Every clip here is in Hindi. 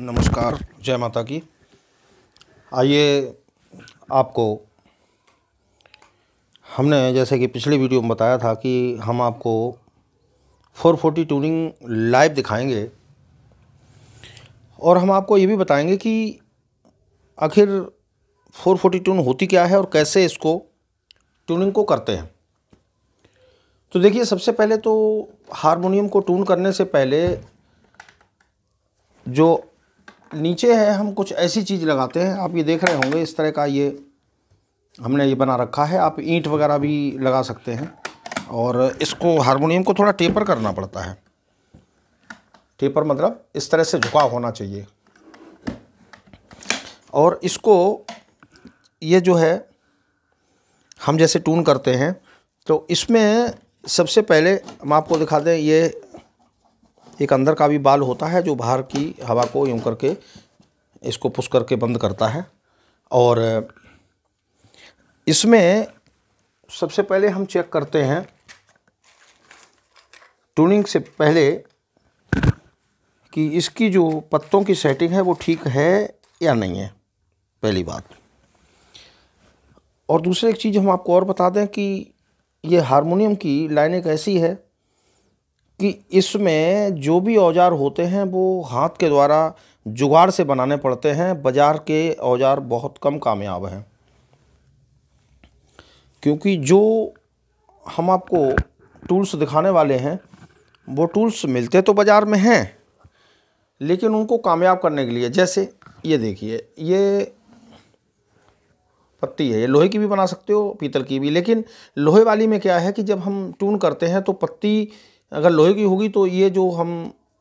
नमस्कार जय माता की आइए आपको हमने जैसे कि पिछले वीडियो में बताया था कि हम आपको 440 ट्यूनिंग लाइव दिखाएंगे और हम आपको ये भी बताएंगे कि आखिर 440 ट्यून होती क्या है और कैसे इसको ट्यूनिंग को करते हैं तो देखिए सबसे पहले तो हारमोनियम को ट्यून करने से पहले जो नीचे है हम कुछ ऐसी चीज़ लगाते हैं आप ये देख रहे होंगे इस तरह का ये हमने ये बना रखा है आप ईंट वगैरह भी लगा सकते हैं और इसको हारमोनियम को थोड़ा टेपर करना पड़ता है टेपर मतलब इस तरह से झुकाव होना चाहिए और इसको ये जो है हम जैसे टून करते हैं तो इसमें सबसे पहले हम आपको दिखा दें ये एक अंदर का भी बाल होता है जो बाहर की हवा को यूँ करके इसको पुश करके बंद करता है और इसमें सबसे पहले हम चेक करते हैं ट्यूनिंग से पहले कि इसकी जो पत्तों की सेटिंग है वो ठीक है या नहीं है पहली बात और दूसरी एक चीज़ हम आपको और बता दें कि ये हारमोनियम की लाइन एक ऐसी है कि इसमें जो भी औज़ार होते हैं वो हाथ के द्वारा जुगाड़ से बनाने पड़ते हैं बाज़ार के औज़ार बहुत कम कामयाब हैं क्योंकि जो हम आपको टूल्स दिखाने वाले हैं वो टूल्स मिलते तो बाज़ार में हैं लेकिन उनको कामयाब करने के लिए जैसे ये देखिए ये पत्ती है ये लोहे की भी बना सकते हो पीतल की भी लेकिन लोहे वाली में क्या है कि जब हम टून करते हैं तो पत्ती अगर लोहे की होगी तो ये जो हम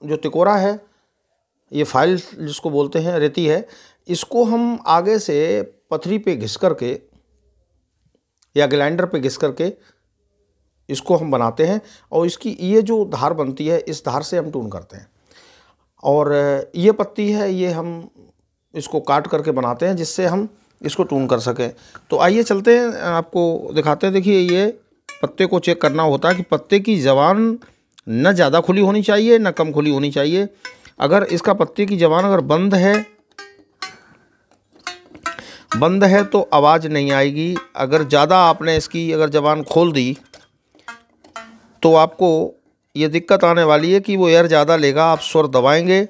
जो तिकोरा है ये फाइल जिसको बोलते हैं रेती है इसको हम आगे से पथरी पे घिस कर के या ग्लैंडर पे घिस कर के इसको हम बनाते हैं और इसकी ये जो धार बनती है इस धार से हम टून करते हैं और ये पत्ती है ये हम इसको काट करके बनाते हैं जिससे हम इसको टून कर सकें तो आइए चलते हैं आपको दिखाते हैं देखिए ये पत्ते को चेक करना होता है कि पत्ते की जवान न ज़्यादा खुली होनी चाहिए न कम खुली होनी चाहिए अगर इसका पत्ते की जबान अगर बंद है बंद है तो आवाज़ नहीं आएगी अगर ज़्यादा आपने इसकी अगर जबान खोल दी तो आपको ये दिक्कत आने वाली है कि वो एयर ज़्यादा लेगा आप स्वर दबाएंगे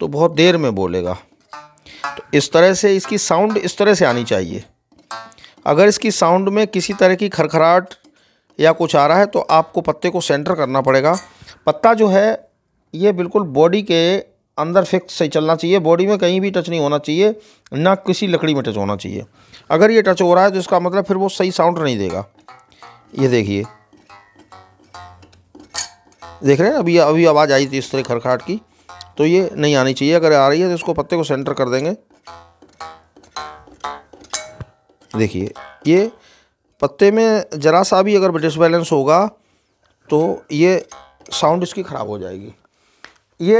तो बहुत देर में बोलेगा तो इस तरह से इसकी साउंड इस तरह से आनी चाहिए अगर इसकी साउंड में किसी तरह की खरखराहट या कुछ आ रहा है तो आपको पत्ते को सेंटर करना पड़ेगा पत्ता जो है ये बिल्कुल बॉडी के अंदर फिक्स से चलना चाहिए बॉडी में कहीं भी टच नहीं होना चाहिए ना किसी लकड़ी में टच होना चाहिए अगर ये टच हो रहा है तो इसका मतलब फिर वो सही साउंड नहीं देगा ये देखिए देख रहे हैं अभी अभी आवाज़ आई थी इस तरह खरखाट की तो ये नहीं आनी चाहिए अगर आ रही है तो इसको पत्ते को सेंटर कर देंगे देखिए ये पत्ते में ज़रा सा भी अगर डिसबैलेंस होगा तो ये साउंड इसकी ख़राब हो जाएगी ये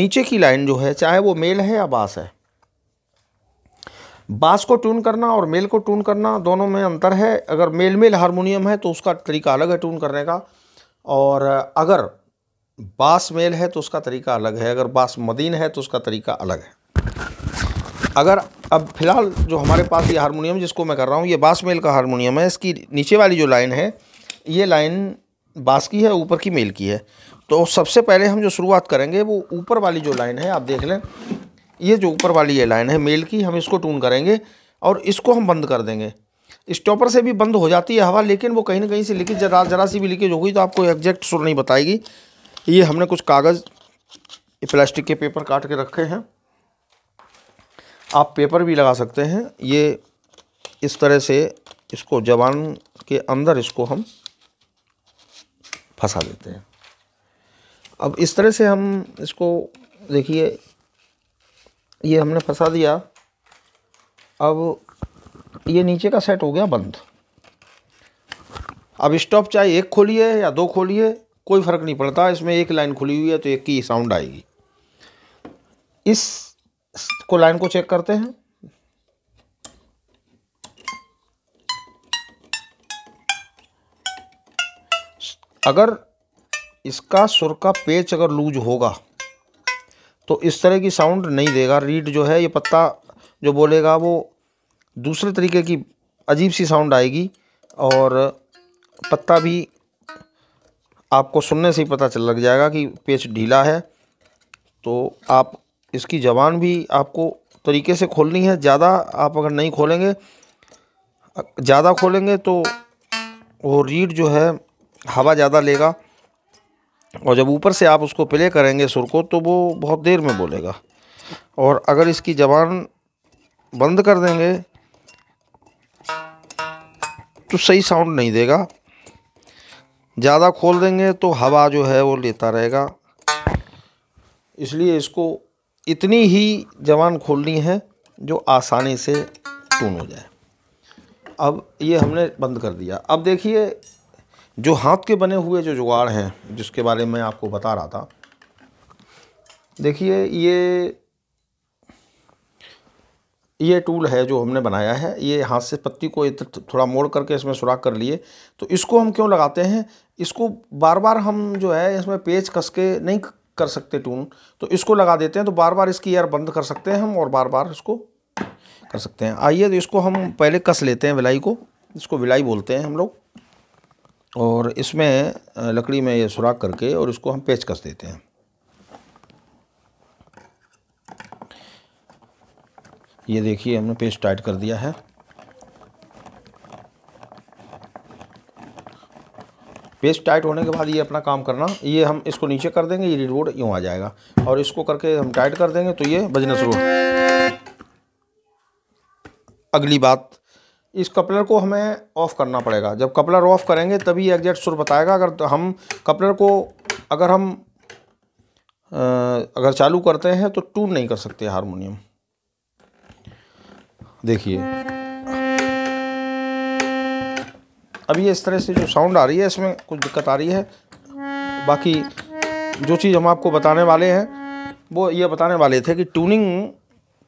नीचे की लाइन जो है चाहे वो मेल है या बास है बास को ट्यून करना और मेल को ट्यून करना दोनों में अंतर है अगर मेल मेल हारमोनियम है तो उसका तरीका अलग है ट्यून करने का और अगर बास मेल है तो उसका तरीका अलग है अगर बास मदीन है तो उसका तरीका अलग है अगर अब फिलहाल जो हमारे पास ये हारमोनियम जिसको मैं कर रहा हूँ ये बास मेल का हारमोनियम है इसकी नीचे वाली जो लाइन है ये लाइन बास की है ऊपर की मेल की है तो सबसे पहले हम जो शुरुआत करेंगे वो ऊपर वाली जो लाइन है आप देख लें ये जो ऊपर वाली ये लाइन है मेल की हम इसको टून करेंगे और इसको हम बंद कर देंगे स्टॉपर से भी बंद हो जाती है हवा लेकिन वो कहीं ना कहीं से लीकेज जरा जरा सी भी लीकेज होगी तो आपको एग्जैक्ट सुर नहीं बताएगी ये हमने कुछ कागज़ प्लास्टिक के पेपर काट के रखे हैं आप पेपर भी लगा सकते हैं ये इस तरह से इसको जवान के अंदर इसको हम फंसा देते हैं अब इस तरह से हम इसको देखिए ये हमने फंसा दिया अब ये नीचे का सेट हो गया बंद अब स्टॉप चाहे एक खोलिए या दो खोलिए कोई फ़र्क नहीं पड़ता इसमें एक लाइन खुली हुई है तो एक की साउंड आएगी इस को लाइन को चेक करते हैं अगर इसका सुर का पेच अगर लूज होगा तो इस तरह की साउंड नहीं देगा रीड जो है ये पत्ता जो बोलेगा वो दूसरे तरीके की अजीब सी साउंड आएगी और पत्ता भी आपको सुनने से ही पता चल लग जाएगा कि पेच ढीला है तो आप इसकी ज़बान भी आपको तरीके से खोलनी है ज़्यादा आप अगर नहीं खोलेंगे ज़्यादा खोलेंगे तो वो रीड जो है हवा ज़्यादा लेगा और जब ऊपर से आप उसको प्ले करेंगे सुर को तो वो बहुत देर में बोलेगा और अगर इसकी ज़बान बंद कर देंगे तो सही साउंड नहीं देगा ज़्यादा खोल देंगे तो हवा जो है वो लेता रहेगा इसलिए इसको इतनी ही जवान खोलनी है जो आसानी से टून हो जाए अब ये हमने बंद कर दिया अब देखिए जो हाथ के बने हुए जो जुगाड़ हैं जिसके बारे में आपको बता रहा था देखिए ये ये टूल है जो हमने बनाया है ये हाथ से पत्ती को थोड़ा मोड़ करके इसमें सुराख कर लिए तो इसको हम क्यों लगाते हैं इसको बार बार हम जो है इसमें पेच कस के नहीं कर सकते ट्यून तो इसको लगा देते हैं तो बार बार इसकी एयर बंद कर सकते हैं हम और बार बार इसको कर सकते हैं आइए तो इसको हम पहले कस लेते हैं विलाई को इसको विलाई बोलते हैं हम लोग और इसमें लकड़ी में ये सुराख करके और इसको हम पेच कस देते हैं ये देखिए हमने पेच टाइट कर दिया है पेस्ट टाइट होने के बाद ये अपना काम करना ये हम इसको नीचे कर देंगे ये रोड यूँ आ जाएगा और इसको करके हम टाइट कर देंगे तो ये बजना शुरू अगली बात इस कपलर को हमें ऑफ़ करना पड़ेगा जब कपलर ऑफ़ करेंगे तभी एग्जैक्ट सुर बताएगा अगर तो हम कपलर को अगर हम अगर चालू करते हैं तो टून नहीं कर सकते हारमोनियम देखिए अब ये इस तरह से जो साउंड आ रही है इसमें कुछ दिक्कत आ रही है बाकी जो चीज़ हम आपको बताने वाले हैं वो ये बताने वाले थे कि ट्यूनिंग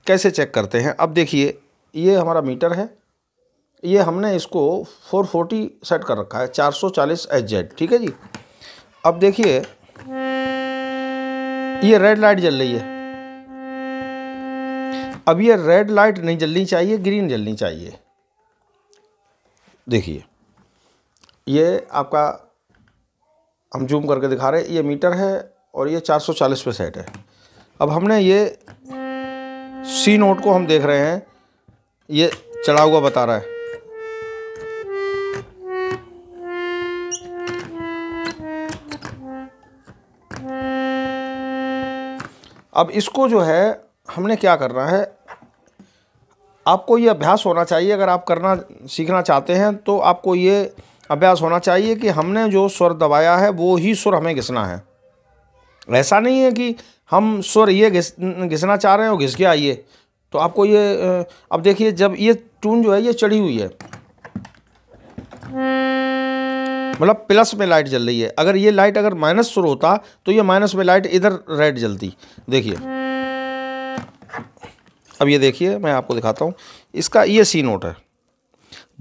कैसे चेक करते हैं अब देखिए ये हमारा मीटर है ये हमने इसको 440 सेट कर रखा है 440 एच ठीक है जी अब देखिए ये रेड लाइट जल रही है अब ये रेड लाइट नहीं जलनी चाहिए ग्रीन जलनी चाहिए देखिए ये आपका हम जूम करके दिखा रहे हैं ये मीटर है और ये 440 पे सेट है अब हमने ये सी नोट को हम देख रहे हैं ये चढ़ा हुआ बता रहा है अब इसको जो है हमने क्या करना है आपको ये अभ्यास होना चाहिए अगर आप करना सीखना चाहते हैं तो आपको ये अभ्यास होना चाहिए कि हमने जो स्वर दबाया है वो ही सुर हमें घिसना है ऐसा नहीं है कि हम सुर ये घिस घिसना चाह रहे हैं और घिस के आइए तो आपको ये अब देखिए जब ये टून जो है ये चढ़ी हुई है मतलब प्लस में लाइट जल रही है अगर ये लाइट अगर माइनस सुर होता तो ये माइनस में लाइट इधर रेड जलती देखिए अब ये देखिए मैं आपको दिखाता हूँ इसका ये सी नोट है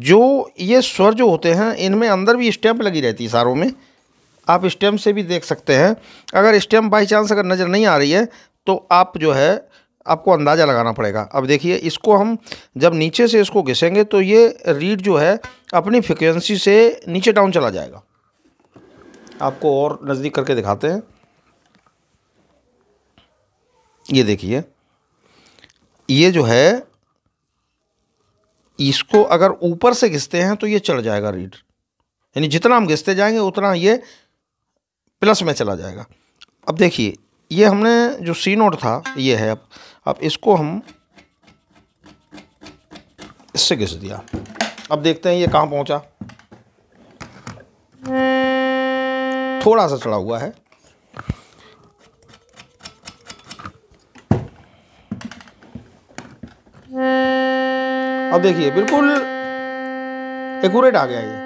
जो ये स्वर जो होते हैं इनमें अंदर भी स्टैम्प लगी रहती है सारों में आप स्टैम्प से भी देख सकते हैं अगर स्टैम्प बाई चांस अगर नज़र नहीं आ रही है तो आप जो है आपको अंदाज़ा लगाना पड़ेगा अब देखिए इसको हम जब नीचे से इसको घिसेंगे तो ये रीड जो है अपनी फ्रिक्वेंसी से नीचे डाउन चला जाएगा आपको और नज़दीक करके दिखाते हैं ये देखिए ये जो है इसको अगर ऊपर से घिसते हैं तो ये चढ़ जाएगा रीड यानी जितना हम घिसते जाएंगे उतना ये प्लस में चला जाएगा अब देखिए ये हमने जो सी नोट था ये है अब अब इसको हम इससे घिस दिया अब देखते हैं ये कहाँ पहुँचा थोड़ा सा चढ़ा हुआ है अब देखिए बिल्कुल एकूरेट आ गया ये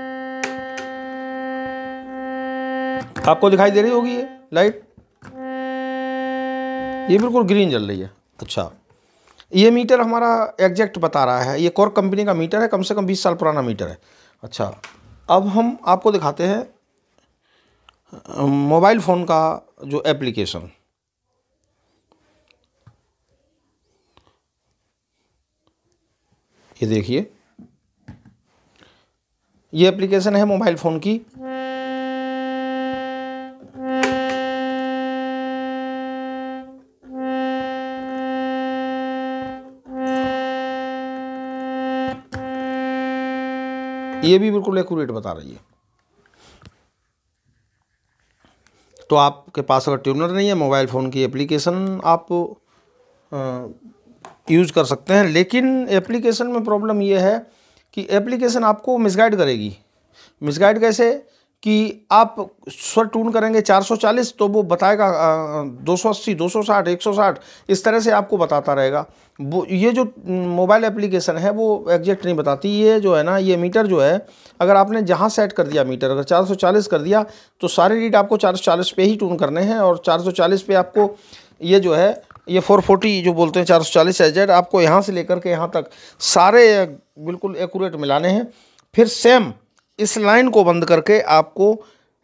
आपको दिखाई दे रही होगी ये लाइट ये बिल्कुल ग्रीन जल रही है अच्छा ये मीटर हमारा एग्जैक्ट बता रहा है ये कॉर कंपनी का मीटर है कम से कम 20 साल पुराना मीटर है अच्छा अब हम आपको दिखाते हैं मोबाइल फ़ोन का जो एप्लीकेशन ये देखिए ये एप्लीकेशन है मोबाइल फ़ोन की ये भी बिल्कुल एक्यूरेट बता रही है तो आपके पास अगर ट्यूनर नहीं है मोबाइल फ़ोन की एप्लीकेशन आप यूज़ कर सकते हैं लेकिन एप्लीकेशन में प्रॉब्लम ये है कि एप्लीकेशन आपको मिसगाइड करेगी मिसगाइड कैसे कि आप स्वर टून करेंगे 440 तो वो बताएगा दो सौ अस्सी दो सौ साठ एक सौ साठ इस तरह से आपको बताता रहेगा वो ये जो मोबाइल एप्लीकेशन है वो एग्जैक्ट नहीं बताती ये जो है ना ये मीटर जो है अगर आपने जहाँ सेट कर दिया मीटर अगर 440 कर दिया तो सारे रीड आपको 440 पे ही टून करने हैं और 440 पे आपको ये जो है ये 440 जो बोलते हैं चार सौ चालीस एजेड आपको यहाँ से लेकर के यहाँ तक सारे बिल्कुल एकूरेट मिलाने हैं फिर सेम इस लाइन को बंद करके आपको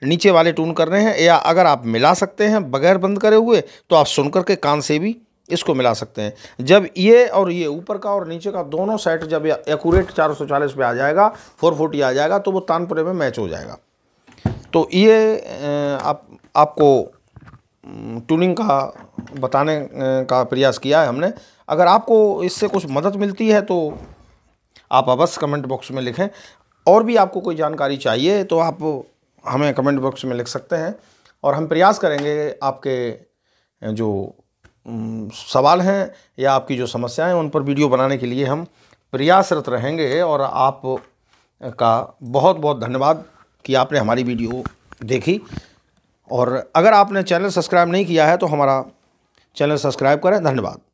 नीचे वाले ट्यून करने हैं या अगर आप मिला सकते हैं बगैर बंद करे हुए तो आप सुन करके कान से भी इसको मिला सकते हैं जब ये और ये ऊपर का और नीचे का दोनों सेट जब एकूरेट चालीस पर आ जाएगा फोर फोर्टी आ जाएगा तो वो तानपुरे में मैच हो जाएगा तो ये आप आपको ट्यूनिंग का बताने का प्रयास किया है हमने अगर आपको इससे कुछ मदद मिलती है तो आप अवश्य कमेंट बॉक्स में लिखें और भी आपको कोई जानकारी चाहिए तो आप हमें कमेंट बॉक्स में लिख सकते हैं और हम प्रयास करेंगे आपके जो सवाल हैं या आपकी जो समस्याएं उन पर वीडियो बनाने के लिए हम प्रयासरत रहेंगे और आप का बहुत बहुत धन्यवाद कि आपने हमारी वीडियो देखी और अगर आपने चैनल सब्सक्राइब नहीं किया है तो हमारा चैनल सब्सक्राइब करें धन्यवाद